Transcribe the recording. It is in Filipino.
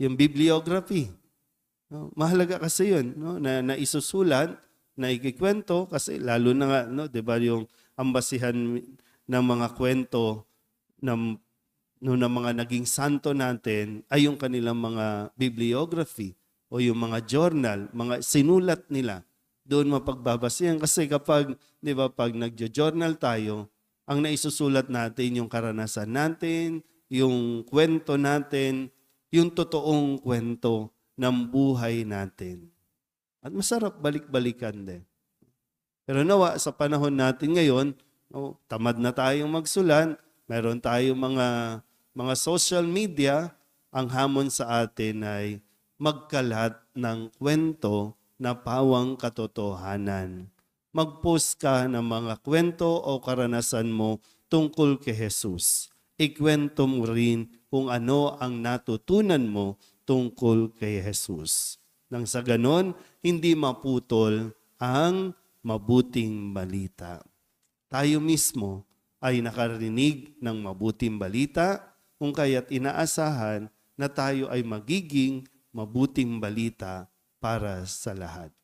yung bibliography. No? Mahalaga kasi yun no? na, na isusulat, na ikikwento kasi lalo na nga, no, di ba yung ambasihan ng mga kwento ng, no, ng mga naging santo natin ay yung kanilang mga bibliography o yung mga journal, mga sinulat nila doon mapagbabasihan kasi kapag 'di ba pag nagjo-journal tayo, ang naisusulat natin yung karanasan natin, yung kwento natin, yung totoong kwento ng buhay natin. At masarap balik-balikan din. Pero nawa, sa panahon natin ngayon, oh, tamad na tayong magsulan, meron tayong mga, mga social media, ang hamon sa atin ay magkalat ng kwento na pawang katotohanan. Mag-post ka ng mga kwento o karanasan mo tungkol kay Jesus. Ikwento mo rin kung ano ang natutunan mo tungkol kay Jesus. Nang sa ganon, hindi maputol ang mabuting balita. Tayo mismo ay nakarinig ng mabuting balita kung kaya't inaasahan na tayo ay magiging mabuting balita para sa lahat.